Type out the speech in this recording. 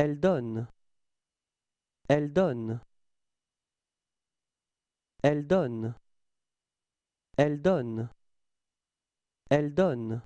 Elle donne. Elle donne. Elle donne. Elle donne. Elle donne.